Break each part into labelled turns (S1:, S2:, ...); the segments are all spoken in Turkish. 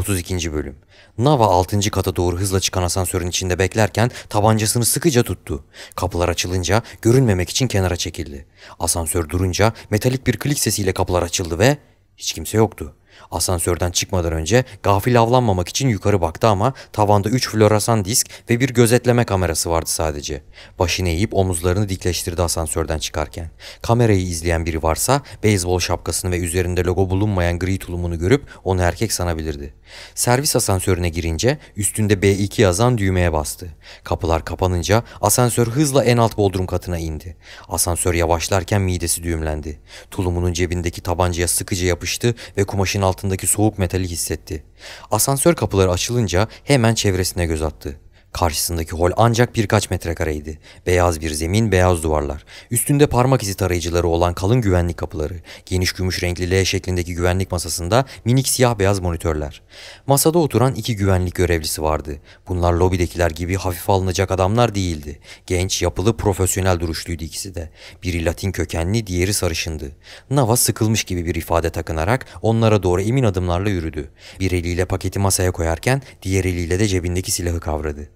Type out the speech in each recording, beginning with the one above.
S1: 32. Bölüm Nava 6. kata doğru hızla çıkan asansörün içinde beklerken tabancasını sıkıca tuttu. Kapılar açılınca görünmemek için kenara çekildi. Asansör durunca metalik bir klik sesiyle kapılar açıldı ve hiç kimse yoktu. Asansörden çıkmadan önce gafil avlanmamak için yukarı baktı ama tavanda 3 floresan disk ve bir gözetleme kamerası vardı sadece. Başını eğip omuzlarını dikleştirdi asansörden çıkarken. Kamerayı izleyen biri varsa beyzbol şapkasını ve üzerinde logo bulunmayan gri tulumunu görüp onu erkek sanabilirdi. Servis asansörüne girince üstünde B2 yazan düğmeye bastı. Kapılar kapanınca asansör hızla en alt bodrum katına indi. Asansör yavaşlarken midesi düğümlendi. Tulumunun cebindeki tabancaya sıkıca yapıştı ve kumaşın taşın altındaki soğuk metali hissetti. Asansör kapıları açılınca hemen çevresine göz attı. Karşısındaki hol ancak birkaç metrekareydi. Beyaz bir zemin, beyaz duvarlar. Üstünde parmak izi tarayıcıları olan kalın güvenlik kapıları. Geniş gümüş renkli L şeklindeki güvenlik masasında minik siyah beyaz monitörler. Masada oturan iki güvenlik görevlisi vardı. Bunlar lobidekiler gibi hafif alınacak adamlar değildi. Genç, yapılı, profesyonel duruşluydu ikisi de. Biri Latin kökenli, diğeri sarışındı. Nava sıkılmış gibi bir ifade takınarak onlara doğru emin adımlarla yürüdü. Bir eliyle paketi masaya koyarken diğer eliyle de cebindeki silahı kavradı.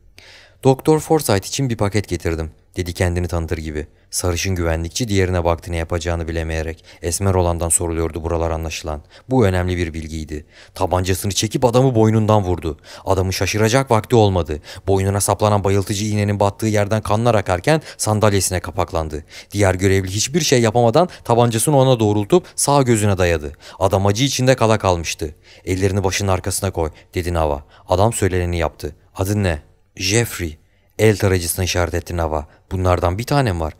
S1: Doktor Forsyth için bir paket getirdim dedi kendini tanıtır gibi. Sarışın güvenlikçi diğerine baktı ne yapacağını bilemeyerek. Esmer olandan soruluyordu buralar anlaşılan. Bu önemli bir bilgiydi. Tabancasını çekip adamı boynundan vurdu. Adamı şaşıracak vakti olmadı. Boynuna saplanan bayıltıcı iğnenin battığı yerden kanlar akarken sandalyesine kapaklandı. Diğer görevli hiçbir şey yapamadan tabancasını ona doğrultup sağ gözüne dayadı. Adam acı içinde kala kalmıştı. Ellerini başının arkasına koy dedi Nava. Adam söyleneni yaptı. Adın ne? Jeffrey, el tarayıcısını işaret etti Nava. Bunlardan bir tanem var.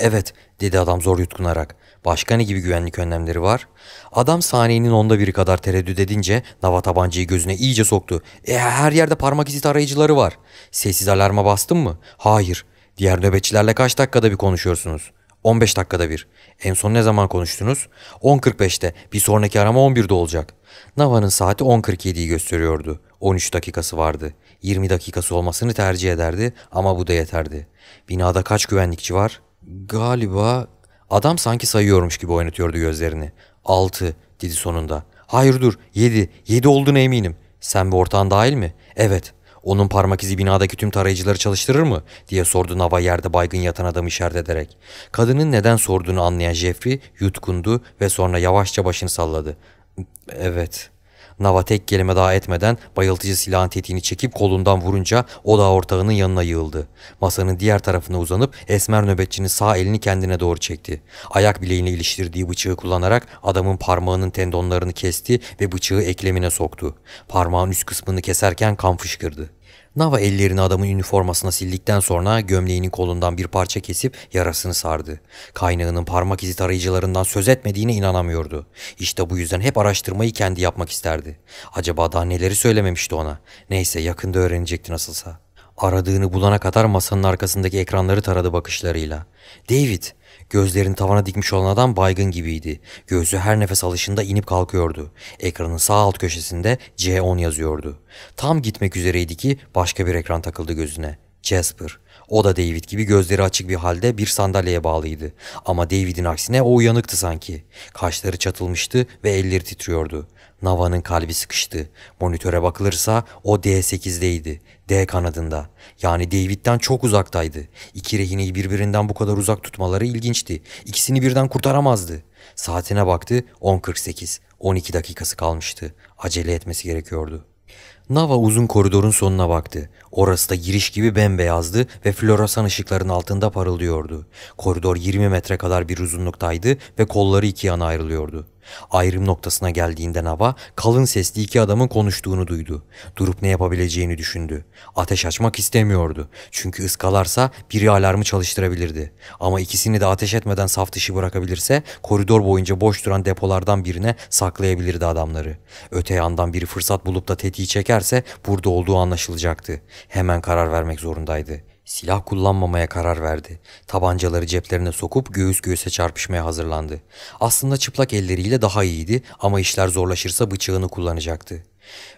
S1: Evet, dedi adam zor yutkunarak. Başka ne gibi güvenlik önlemleri var? Adam saniyenin onda biri kadar tereddüt edince Nava tabancayı gözüne iyice soktu. E, her yerde parmak izi tarayıcıları var. Sessiz alarma bastın mı? Hayır. Diğer nöbetçilerle kaç dakikada bir konuşuyorsunuz? 15 dakikada bir. En son ne zaman konuştunuz? 10.45'te. Bir sonraki arama 11'de olacak. Nava'nın saati 10.47'yi gösteriyordu. 13 dakikası vardı. 20 dakikası olmasını tercih ederdi ama bu da yeterdi. Binada kaç güvenlikçi var? Galiba... Adam sanki sayıyormuş gibi oynatıyordu gözlerini. 6 dedi sonunda. Hayır dur 7. 7 olduğuna eminim. Sen bir ortağın dahil mi? Evet. Onun parmak izi binadaki tüm tarayıcıları çalıştırır mı? diye sordu Nava yerde baygın yatan adamı işaret ederek. Kadının neden sorduğunu anlayan Jeffrey yutkundu ve sonra yavaşça başını salladı. Evet. Nava tek kelime daha etmeden bayıltıcı silahın tetiğini çekip kolundan vurunca o da ortağının yanına yığıldı. Masanın diğer tarafına uzanıp esmer nöbetçinin sağ elini kendine doğru çekti. Ayak bileğini iliştirdiği bıçağı kullanarak adamın parmağının tendonlarını kesti ve bıçağı eklemine soktu. Parmağın üst kısmını keserken kan fışkırdı. Nava ellerini adamın üniformasına sildikten sonra gömleğinin kolundan bir parça kesip yarasını sardı. Kaynağının parmak izi tarayıcılarından söz etmediğine inanamıyordu. İşte bu yüzden hep araştırmayı kendi yapmak isterdi. Acaba daha neleri söylememişti ona? Neyse yakında öğrenecekti nasılsa. Aradığını bulana kadar masanın arkasındaki ekranları taradı bakışlarıyla. David, Gözlerini tavana dikmiş olan adam baygın gibiydi. Gözü her nefes alışında inip kalkıyordu. Ekranın sağ alt köşesinde C10 yazıyordu. Tam gitmek üzereydi ki başka bir ekran takıldı gözüne. Jasper. O da David gibi gözleri açık bir halde bir sandalyeye bağlıydı. Ama David'in aksine o uyanıktı sanki. Kaşları çatılmıştı ve elleri titriyordu. Nava'nın kalbi sıkıştı. Monitöre bakılırsa o D8'deydi. D kanadında yani David'den çok uzaktaydı. İki rehineyi birbirinden bu kadar uzak tutmaları ilginçti. İkisini birden kurtaramazdı. Saatine baktı 10.48. 12 dakikası kalmıştı. Acele etmesi gerekiyordu. Nava uzun koridorun sonuna baktı. Orası da giriş gibi bembeyazdı ve floresan ışıkların altında parıldıyordu. Koridor 20 metre kadar bir uzunluktaydı ve kolları iki yana ayrılıyordu. Ayrım noktasına geldiğinde Nava kalın sesli iki adamın konuştuğunu duydu. Durup ne yapabileceğini düşündü. Ateş açmak istemiyordu. Çünkü ıskalarsa biri alarmı çalıştırabilirdi. Ama ikisini de ateş etmeden saf dışı bırakabilirse koridor boyunca boş duran depolardan birine saklayabilirdi adamları. Öte yandan biri fırsat bulup da tetiği çeker düşerse burada olduğu anlaşılacaktı. Hemen karar vermek zorundaydı. Silah kullanmamaya karar verdi. Tabancaları ceplerine sokup göğüs göğüse çarpışmaya hazırlandı. Aslında çıplak elleriyle daha iyiydi ama işler zorlaşırsa bıçağını kullanacaktı.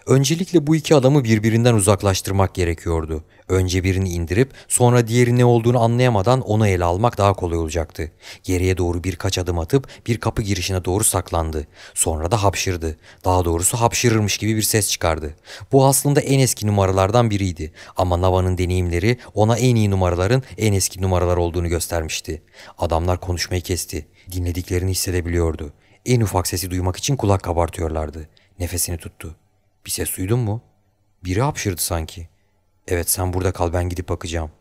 S1: Öncelikle bu iki adamı birbirinden uzaklaştırmak gerekiyordu. Önce birini indirip sonra diğerin ne olduğunu anlayamadan onu ele almak daha kolay olacaktı. Geriye doğru birkaç adım atıp bir kapı girişine doğru saklandı. Sonra da hapşırdı. Daha doğrusu hapşırırmış gibi bir ses çıkardı. Bu aslında en eski numaralardan biriydi ama Nava'nın deneyimleri ona en iyi numaraların en eski numaralar olduğunu göstermişti. Adamlar konuşmayı kesti. Dinlediklerini hissedebiliyordu. En ufak sesi duymak için kulak kabartıyorlardı. Nefesini tuttu. Bir ses duydun mu? Biri hapşırdı sanki. Evet sen burada kal ben gidip bakacağım.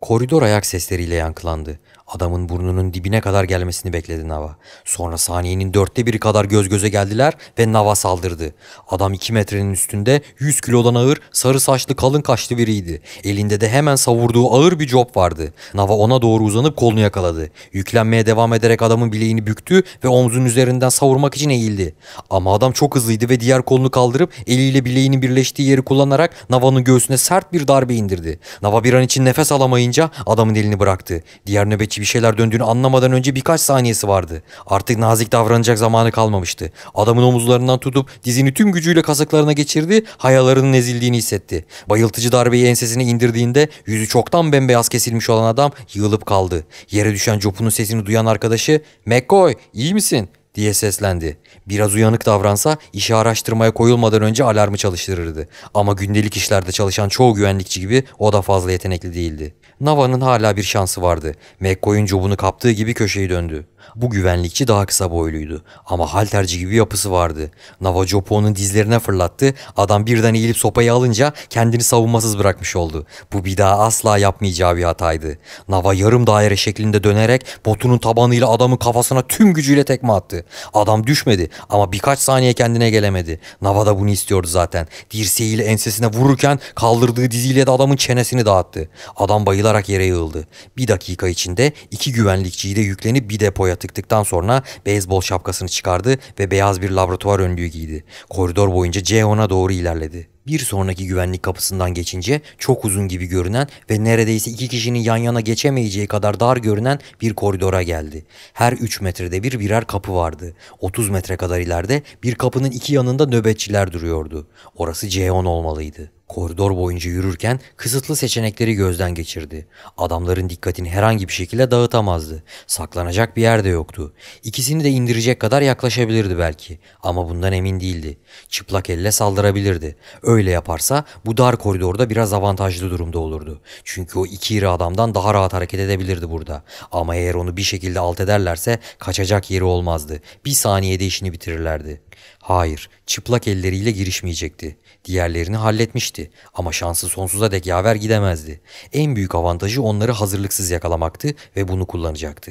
S1: Koridor ayak sesleriyle yankılandı. Adamın burnunun dibine kadar gelmesini bekledi Nava. Sonra saniyenin dörtte biri kadar göz göze geldiler ve Nava saldırdı. Adam iki metrenin üstünde 100 kilodan ağır sarı saçlı kalın kaşlı biriydi. Elinde de hemen savurduğu ağır bir job vardı. Nava ona doğru uzanıp kolunu yakaladı. Yüklenmeye devam ederek adamın bileğini büktü ve omzun üzerinden savurmak için eğildi. Ama adam çok hızlıydı ve diğer kolunu kaldırıp eliyle bileğinin birleştiği yeri kullanarak Nava'nın göğsüne sert bir darbe indirdi. Nava bir an için nefes alamayınca adamın elini bıraktı. Diğer nöbetçi belki bir şeyler döndüğünü anlamadan önce birkaç saniyesi vardı. Artık nazik davranacak zamanı kalmamıştı. Adamın omuzlarından tutup dizini tüm gücüyle kasıklarına geçirdi, hayalarının ezildiğini hissetti. Bayıltıcı darbeyi ensesine indirdiğinde yüzü çoktan bembeyaz kesilmiş olan adam yığılıp kaldı. Yere düşen Jop'un sesini duyan arkadaşı ''McCoy iyi misin?'' diye seslendi. Biraz uyanık davransa işi araştırmaya koyulmadan önce alarmı çalıştırırdı. Ama gündelik işlerde çalışan çoğu güvenlikçi gibi o da fazla yetenekli değildi. Nava'nın hala bir şansı vardı. McCoy'un cubunu kaptığı gibi köşeyi döndü. Bu güvenlikçi daha kısa boyluydu ama halterci gibi yapısı vardı. Nava jopo onun dizlerine fırlattı. Adam birden eğilip sopayı alınca kendini savunmasız bırakmış oldu. Bu bir daha asla yapmayacağı bir hataydı. Nava yarım daire şeklinde dönerek botunun tabanıyla adamın kafasına tüm gücüyle tekme attı. Adam düşmedi ama birkaç saniye kendine gelemedi. Nava da bunu istiyordu zaten. Dirseğiyle ensesine vururken kaldırdığı diziyle de adamın çenesini dağıttı. Adam bayıldı sıyrılarak yere yığıldı. Bir dakika içinde iki güvenlikçiyi de yüklenip bir depoya tıktıktan sonra beyzbol şapkasını çıkardı ve beyaz bir laboratuvar önlüğü giydi. Koridor boyunca Ceyhun'a doğru ilerledi. Bir sonraki güvenlik kapısından geçince çok uzun gibi görünen ve neredeyse iki kişinin yan yana geçemeyeceği kadar dar görünen bir koridora geldi. Her 3 metrede bir birer kapı vardı. 30 metre kadar ileride bir kapının iki yanında nöbetçiler duruyordu. Orası C10 olmalıydı. Koridor boyunca yürürken kısıtlı seçenekleri gözden geçirdi. Adamların dikkatini herhangi bir şekilde dağıtamazdı. Saklanacak bir yer de yoktu. İkisini de indirecek kadar yaklaşabilirdi belki ama bundan emin değildi. Çıplak elle saldırabilirdi. Öyle böyle yaparsa bu dar koridorda biraz avantajlı durumda olurdu. Çünkü o iki iri adamdan daha rahat hareket edebilirdi burada. Ama eğer onu bir şekilde alt ederlerse kaçacak yeri olmazdı. Bir saniyede işini bitirirlerdi. Hayır, çıplak elleriyle girişmeyecekti. Diğerlerini halletmişti ama şansı sonsuza dek yaver gidemezdi. En büyük avantajı onları hazırlıksız yakalamaktı ve bunu kullanacaktı.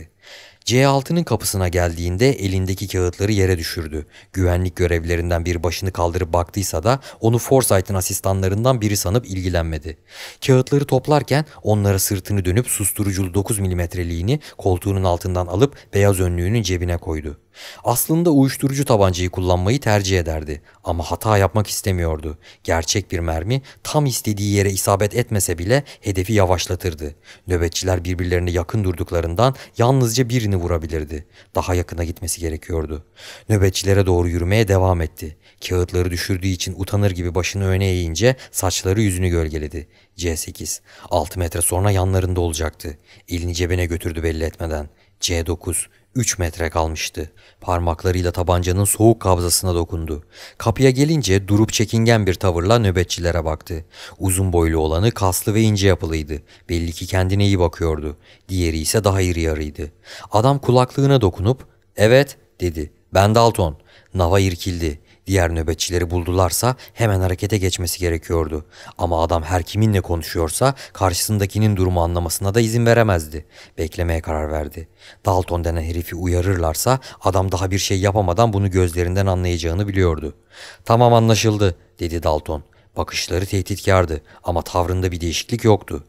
S1: C6'nın kapısına geldiğinde elindeki kağıtları yere düşürdü. Güvenlik görevlerinden bir başını kaldırıp baktıysa da onu Forsyth'ın asistanlarından biri sanıp ilgilenmedi. Kağıtları toplarken onlara sırtını dönüp susturuculu 9 milimetreliğini koltuğunun altından alıp beyaz önlüğünün cebine koydu. Aslında uyuşturucu tabancayı kullanmayı tercih ederdi ama hata yapmak istemiyordu. Gerçek bir mermi tam istediği yere isabet etmese bile hedefi yavaşlatırdı. Nöbetçiler birbirlerine yakın durduklarından yalnızca birini vurabilirdi. Daha yakına gitmesi gerekiyordu. Nöbetçilere doğru yürümeye devam etti. Kağıtları düşürdüğü için utanır gibi başını öne eğince saçları yüzünü gölgeledi. C8. 6 metre sonra yanlarında olacaktı. Elini cebine götürdü belli etmeden. C9. 3 metre kalmıştı. Parmaklarıyla tabancanın soğuk kabzasına dokundu. Kapıya gelince durup çekingen bir tavırla nöbetçilere baktı. Uzun boylu olanı kaslı ve ince yapılıydı. Belli ki kendine iyi bakıyordu. Diğeri ise daha iri yarıydı. Adam kulaklığına dokunup ''Evet'' dedi. ''Ben Dalton.'' Nava irkildi. Diğer nöbetçileri buldularsa hemen harekete geçmesi gerekiyordu. Ama adam her kiminle konuşuyorsa karşısındakinin durumu anlamasına da izin veremezdi. Beklemeye karar verdi. Dalton denen herifi uyarırlarsa adam daha bir şey yapamadan bunu gözlerinden anlayacağını biliyordu. Tamam anlaşıldı dedi Dalton. Bakışları tehditkardı ama tavrında bir değişiklik yoktu.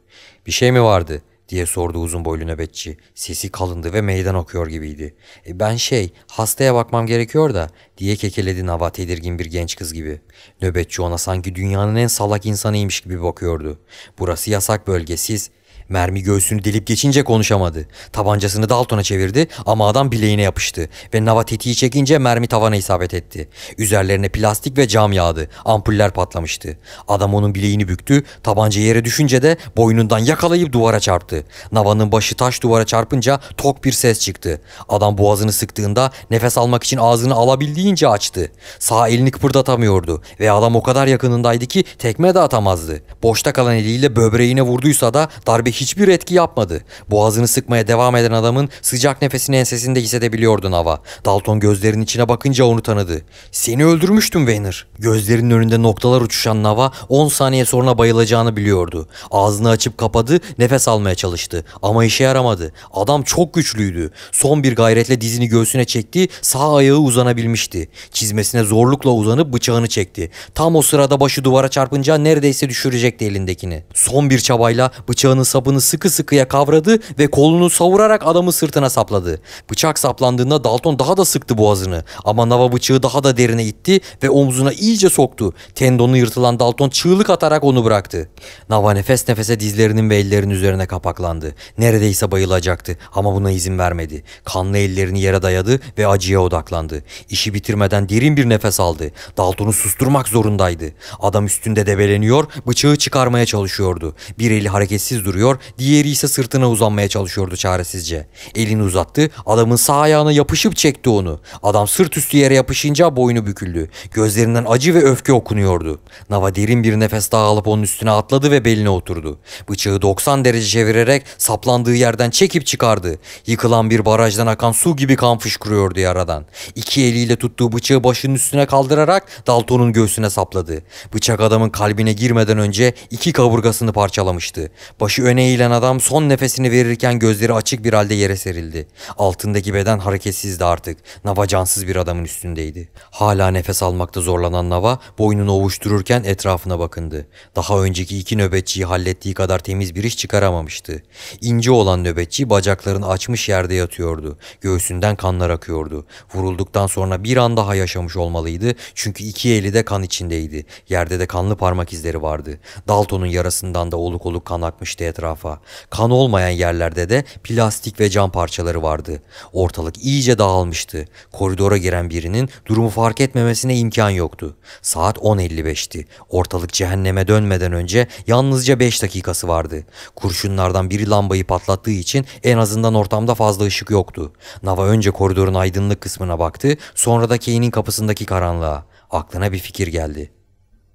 S1: Bir şey mi vardı? diye sordu uzun boylu nöbetçi. Sesi kalındı ve meydan okuyor gibiydi. E ben şey, hastaya bakmam gerekiyor da diye kekeledi Nava tedirgin bir genç kız gibi. Nöbetçi ona sanki dünyanın en salak insanıymış gibi bakıyordu. Burası yasak bölgesiz. Mermi göğsünü delip geçince konuşamadı. Tabancasını Dalton'a çevirdi ama adam bileğine yapıştı ve nava tetiği çekince mermi tavana isabet etti. Üzerlerine plastik ve cam yağdı. Ampuller patlamıştı. Adam onun bileğini büktü, tabanca yere düşünce de boynundan yakalayıp duvara çarptı. Navanın başı taş duvara çarpınca tok bir ses çıktı. Adam boğazını sıktığında nefes almak için ağzını alabildiğince açtı. Sağ elini kıpırdatamıyordu ve adam o kadar yakınındaydı ki tekme de atamazdı. Boşta kalan eliyle böbreğine vurduysa da darbe hiçbir etki yapmadı. Boğazını sıkmaya devam eden adamın sıcak nefesini ensesinde hissedebiliyordun hava. Dalton gözlerinin içine bakınca onu tanıdı. Seni öldürmüştüm Vayner. Gözlerinin önünde noktalar uçuşan Nava 10 saniye sonra bayılacağını biliyordu. Ağzını açıp kapadı, nefes almaya çalıştı. Ama işe yaramadı. Adam çok güçlüydü. Son bir gayretle dizini göğsüne çekti, sağ ayağı uzanabilmişti. Çizmesine zorlukla uzanıp bıçağını çekti. Tam o sırada başı duvara çarpınca neredeyse düşürecekti elindekini. Son bir çabayla bıçağını sapı sapını sıkı sıkıya kavradı ve kolunu savurarak adamı sırtına sapladı. Bıçak saplandığında Dalton daha da sıktı boğazını ama nava bıçağı daha da derine itti ve omzuna iyice soktu. Tendonu yırtılan Dalton çığlık atarak onu bıraktı. Nava nefes nefese dizlerinin ve ellerinin üzerine kapaklandı. Neredeyse bayılacaktı ama buna izin vermedi. Kanlı ellerini yere dayadı ve acıya odaklandı. İşi bitirmeden derin bir nefes aldı. Dalton'u susturmak zorundaydı. Adam üstünde debeleniyor, bıçağı çıkarmaya çalışıyordu. Bir eli hareketsiz duruyor, koşuyor, diğeri ise sırtına uzanmaya çalışıyordu çaresizce. Elini uzattı, adamın sağ ayağına yapışıp çekti onu. Adam sırt üstü yere yapışınca boynu büküldü. Gözlerinden acı ve öfke okunuyordu. Nava derin bir nefes daha alıp onun üstüne atladı ve beline oturdu. Bıçağı 90 derece çevirerek saplandığı yerden çekip çıkardı. Yıkılan bir barajdan akan su gibi kan fışkırıyordu yaradan. İki eliyle tuttuğu bıçağı başının üstüne kaldırarak Dalton'un göğsüne sapladı. Bıçak adamın kalbine girmeden önce iki kaburgasını parçalamıştı. Başı öne eğilen adam son nefesini verirken gözleri açık bir halde yere serildi. Altındaki beden hareketsizdi artık. Nava cansız bir adamın üstündeydi. Hala nefes almakta zorlanan Nava boynunu ovuştururken etrafına bakındı. Daha önceki iki nöbetçiyi hallettiği kadar temiz bir iş çıkaramamıştı. İnce olan nöbetçi bacaklarını açmış yerde yatıyordu. Göğsünden kanlar akıyordu. Vurulduktan sonra bir an daha yaşamış olmalıydı çünkü iki eli de kan içindeydi. Yerde de kanlı parmak izleri vardı. Dalton'un yarasından da oluk oluk kan akmıştı etrafına etrafa. Kan olmayan yerlerde de plastik ve cam parçaları vardı. Ortalık iyice dağılmıştı. Koridora giren birinin durumu fark etmemesine imkan yoktu. Saat 10.55'ti. Ortalık cehenneme dönmeden önce yalnızca 5 dakikası vardı. Kurşunlardan biri lambayı patlattığı için en azından ortamda fazla ışık yoktu. Nava önce koridorun aydınlık kısmına baktı, sonra da Kane'in kapısındaki karanlığa. Aklına bir fikir geldi.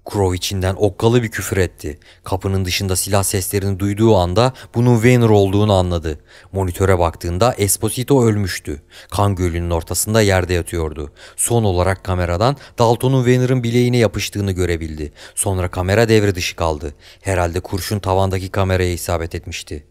S1: Crow içinden okkalı bir küfür etti. Kapının dışında silah seslerini duyduğu anda bunun Venner olduğunu anladı. Monitöre baktığında Esposito ölmüştü. Kan gölünün ortasında yerde yatıyordu. Son olarak kameradan Dalton'un Venner'ın bileğine yapıştığını görebildi. Sonra kamera devre dışı kaldı. Herhalde kurşun tavandaki kameraya isabet etmişti.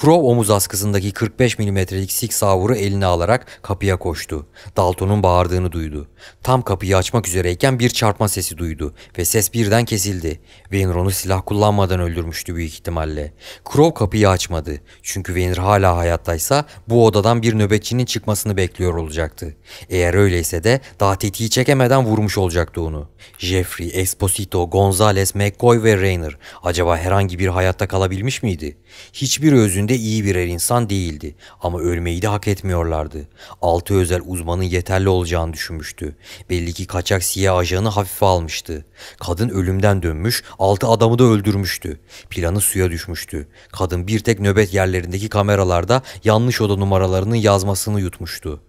S1: Crow omuz askısındaki 45 milimetrelik sig savuru eline alarak kapıya koştu. Dalton'un bağırdığını duydu. Tam kapıyı açmak üzereyken bir çarpma sesi duydu ve ses birden kesildi. Venron'u silah kullanmadan öldürmüştü büyük ihtimalle. Crow kapıyı açmadı. Çünkü Vayner hala hayattaysa bu odadan bir nöbetçinin çıkmasını bekliyor olacaktı. Eğer öyleyse de daha tetiği çekemeden vurmuş olacaktı onu. Jeffrey, Esposito, Gonzales, McCoy ve Rayner acaba herhangi bir hayatta kalabilmiş miydi? Hiçbir özünde iyi birer insan değildi ama ölmeyi de hak etmiyorlardı. Altı özel uzmanın yeterli olacağını düşünmüştü. Belli ki kaçak siyah ajanı hafife almıştı. Kadın ölümden dönmüş, altı adamı da öldürmüştü. Planı suya düşmüştü. Kadın bir tek nöbet yerlerindeki kameralarda yanlış oda numaralarının yazmasını yutmuştu.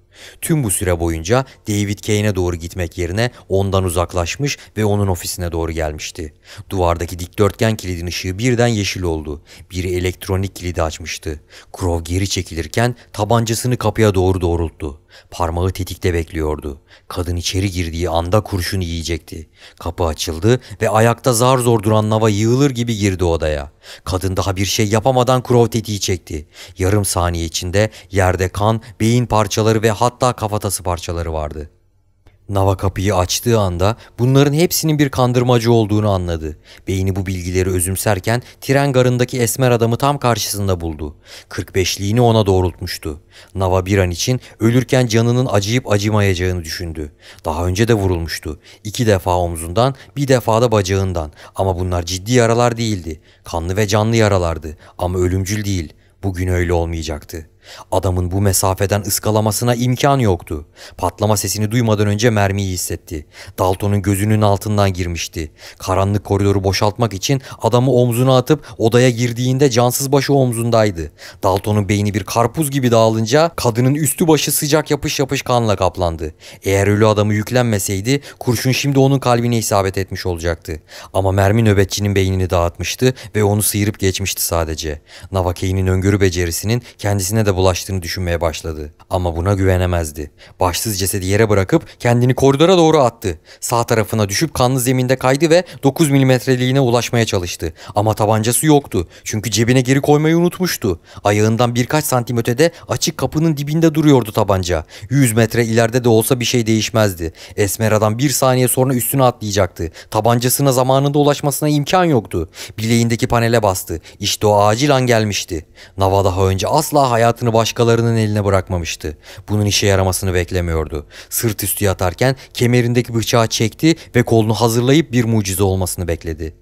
S1: Tüm bu süre boyunca David Kane'e doğru gitmek yerine ondan uzaklaşmış ve onun ofisine doğru gelmişti. Duvardaki dikdörtgen kilidin ışığı birden yeşil oldu. Biri elektronik kilidi açmıştı. Crow geri çekilirken tabancasını kapıya doğru doğrulttu. Parmağı tetikte bekliyordu. Kadın içeri girdiği anda kurşun yiyecekti. Kapı açıldı ve ayakta zar zor duran Nava yığılır gibi girdi odaya. Kadın daha bir şey yapamadan Crow tetiği çekti. Yarım saniye içinde yerde kan, beyin parçaları ve hatta kafatası parçaları vardı. Nava kapıyı açtığı anda bunların hepsinin bir kandırmacı olduğunu anladı. Beyni bu bilgileri özümserken tren garındaki esmer adamı tam karşısında buldu. 45'liğini ona doğrultmuştu. Nava bir an için ölürken canının acıyıp acımayacağını düşündü. Daha önce de vurulmuştu. İki defa omzundan, bir defa da bacağından. Ama bunlar ciddi yaralar değildi. Kanlı ve canlı yaralardı ama ölümcül değil. Bugün öyle olmayacaktı.'' Adamın bu mesafeden ıskalamasına imkan yoktu. Patlama sesini duymadan önce mermiyi hissetti. Dalton'un gözünün altından girmişti. Karanlık koridoru boşaltmak için adamı omzuna atıp odaya girdiğinde cansız başı omzundaydı. Dalton'un beyni bir karpuz gibi dağılınca kadının üstü başı sıcak yapış yapış kanla kaplandı. Eğer ölü adamı yüklenmeseydi kurşun şimdi onun kalbine isabet etmiş olacaktı. Ama mermi nöbetçinin beynini dağıtmıştı ve onu sıyırıp geçmişti sadece. Navakeyn'in öngörü becerisinin kendisine de bulaştığını düşünmeye başladı. Ama buna güvenemezdi. Başsız cesedi yere bırakıp kendini koridora doğru attı. Sağ tarafına düşüp kanlı zeminde kaydı ve 9 milimetreliğine ulaşmaya çalıştı. Ama tabancası yoktu. Çünkü cebine geri koymayı unutmuştu. Ayağından birkaç santim ötede açık kapının dibinde duruyordu tabanca. 100 metre ileride de olsa bir şey değişmezdi. Esmera'dan bir saniye sonra üstüne atlayacaktı. Tabancasına zamanında ulaşmasına imkan yoktu. Bileğindeki panele bastı. İşte o acil an gelmişti. Nava daha önce asla hayatını hayatını başkalarının eline bırakmamıştı. Bunun işe yaramasını beklemiyordu. Sırt üstü yatarken kemerindeki bıçağı çekti ve kolunu hazırlayıp bir mucize olmasını bekledi.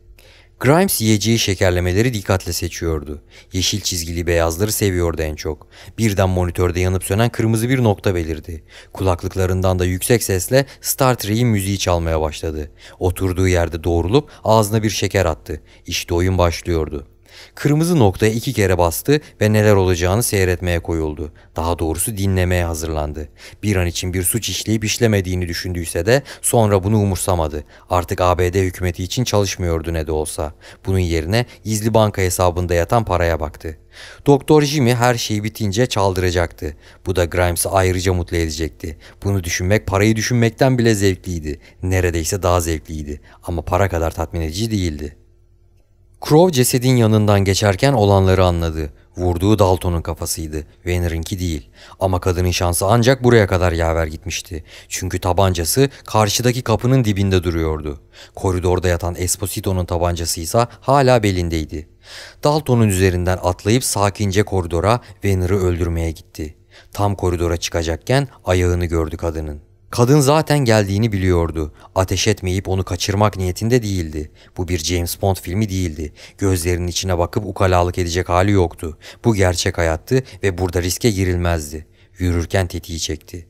S1: Grimes yiyeceği şekerlemeleri dikkatle seçiyordu. Yeşil çizgili beyazları seviyordu en çok. Birden monitörde yanıp sönen kırmızı bir nokta belirdi. Kulaklıklarından da yüksek sesle Star Trek'in müziği çalmaya başladı. Oturduğu yerde doğrulup ağzına bir şeker attı. İşte oyun başlıyordu. Kırmızı noktaya iki kere bastı ve neler olacağını seyretmeye koyuldu. Daha doğrusu dinlemeye hazırlandı. Bir an için bir suç işleyip işlemediğini düşündüyse de sonra bunu umursamadı. Artık ABD hükümeti için çalışmıyordu ne de olsa. Bunun yerine gizli banka hesabında yatan paraya baktı. Doktor Jimmy her şeyi bitince çaldıracaktı. Bu da Grimes'ı ayrıca mutlu edecekti. Bunu düşünmek parayı düşünmekten bile zevkliydi. Neredeyse daha zevkliydi. Ama para kadar tatmin edici değildi. Crow cesedin yanından geçerken olanları anladı. Vurduğu Dalton'un kafasıydı, Venner'inki değil. Ama kadının şansı ancak buraya kadar yaver gitmişti. Çünkü tabancası karşıdaki kapının dibinde duruyordu. Koridorda yatan Esposito'nun tabancası ise hala belindeydi. Dalton'un üzerinden atlayıp sakince koridora Venner'ı öldürmeye gitti. Tam koridora çıkacakken ayağını gördü kadının. Kadın zaten geldiğini biliyordu. Ateş etmeyip onu kaçırmak niyetinde değildi. Bu bir James Bond filmi değildi. Gözlerinin içine bakıp ukalalık edecek hali yoktu. Bu gerçek hayattı ve burada riske girilmezdi. Yürürken tetiği çekti.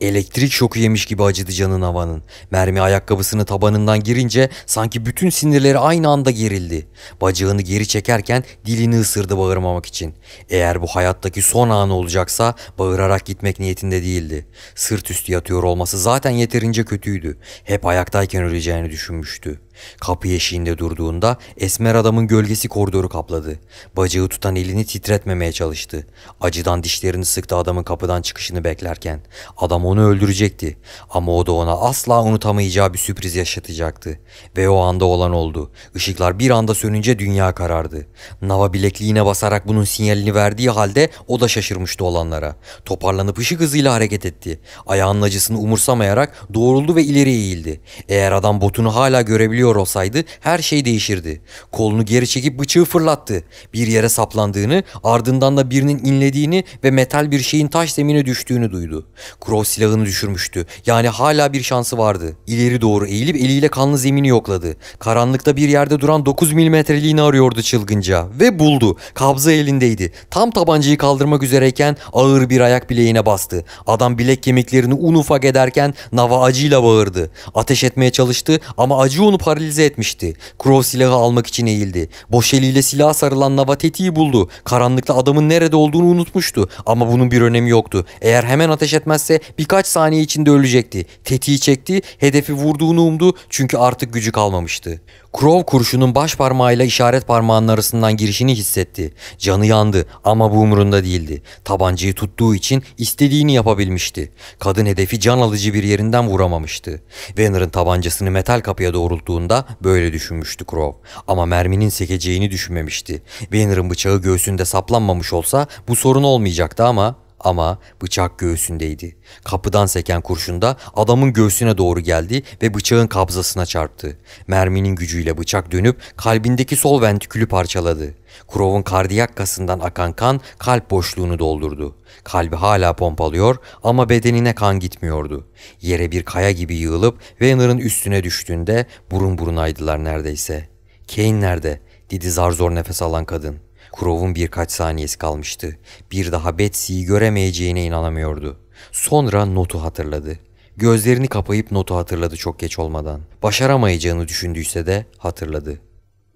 S1: Elektrik şoku yemiş gibi acıdı canın havanın. Mermi ayakkabısını tabanından girince sanki bütün sinirleri aynı anda gerildi. Bacağını geri çekerken dilini ısırdı bağırmamak için. Eğer bu hayattaki son anı olacaksa bağırarak gitmek niyetinde değildi. Sırt üstü yatıyor olması zaten yeterince kötüydü. Hep ayaktayken öleceğini düşünmüştü. Kapı eşiğinde durduğunda esmer adamın gölgesi koridoru kapladı. Bacağı tutan elini titretmemeye çalıştı. Acıdan dişlerini sıktı adamın kapıdan çıkışını beklerken. Adam onu öldürecekti ama o da ona asla unutamayacağı bir sürpriz yaşatacaktı. Ve o anda olan oldu. Işıklar bir anda sönünce dünya karardı. Nava bilekliğine basarak bunun sinyalini verdiği halde o da şaşırmıştı olanlara. Toparlanıp ışık hızıyla hareket etti. Ayağının acısını umursamayarak doğruldu ve ileri eğildi. Eğer adam botunu hala görebiliyor görüyor olsaydı her şey değişirdi. Kolunu geri çekip bıçağı fırlattı. Bir yere saplandığını, ardından da birinin inlediğini ve metal bir şeyin taş zemine düştüğünü duydu. Crow silahını düşürmüştü. Yani hala bir şansı vardı. İleri doğru eğilip eliyle kanlı zemini yokladı. Karanlıkta bir yerde duran 9 milimetreliğini arıyordu çılgınca ve buldu. Kabza elindeydi. Tam tabancayı kaldırmak üzereyken ağır bir ayak bileğine bastı. Adam bilek kemiklerini un ufak ederken Nava acıyla bağırdı. Ateş etmeye çalıştı ama acı onu paralize paralize etmişti. Crow silahı almak için eğildi. Boş eliyle silaha sarılan Navateti'yi buldu. Karanlıkta adamın nerede olduğunu unutmuştu. Ama bunun bir önemi yoktu. Eğer hemen ateş etmezse birkaç saniye içinde ölecekti. Tetiği çekti, hedefi vurduğunu umdu çünkü artık gücü kalmamıştı. Crow kurşunun baş parmağıyla işaret parmağının arasından girişini hissetti. Canı yandı ama bu umurunda değildi. Tabancayı tuttuğu için istediğini yapabilmişti. Kadın hedefi can alıcı bir yerinden vuramamıştı. Venner'ın tabancasını metal kapıya doğrulttuğunda böyle düşünmüştü Crow. Ama merminin sekeceğini düşünmemişti. Venner'ın bıçağı göğsünde saplanmamış olsa bu sorun olmayacaktı ama ama bıçak göğsündeydi. Kapıdan seken kurşunda adamın göğsüne doğru geldi ve bıçağın kabzasına çarptı. Merminin gücüyle bıçak dönüp kalbindeki sol ventikülü parçaladı. Krov'un kardiyak kasından akan kan kalp boşluğunu doldurdu. Kalbi hala pompalıyor ama bedenine kan gitmiyordu. Yere bir kaya gibi yığılıp Werner'ın üstüne düştüğünde burun burunaydılar neredeyse. Kane nerede? dedi zar zor nefes alan kadın. Krov'un birkaç saniyesi kalmıştı. Bir daha Betsy'yi göremeyeceğine inanamıyordu. Sonra notu hatırladı. Gözlerini kapayıp notu hatırladı çok geç olmadan. Başaramayacağını düşündüyse de hatırladı.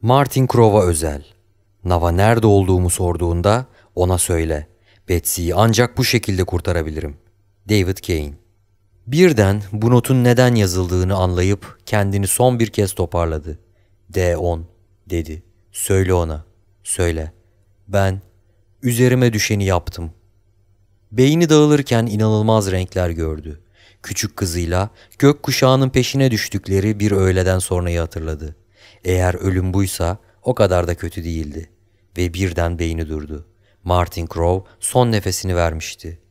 S1: Martin Krov'a özel. Nava nerede olduğumu sorduğunda ona söyle. Betsy'yi ancak bu şekilde kurtarabilirim. David Kane Birden bu notun neden yazıldığını anlayıp kendini son bir kez toparladı. D10 dedi. Söyle ona. Söyle. Ben üzerime düşeni yaptım. Beyni dağılırken inanılmaz renkler gördü. Küçük kızıyla gök kuşağının peşine düştükleri bir öğleden sonrayı hatırladı. Eğer ölüm buysa o kadar da kötü değildi. Ve birden beyni durdu. Martin Crow son nefesini vermişti.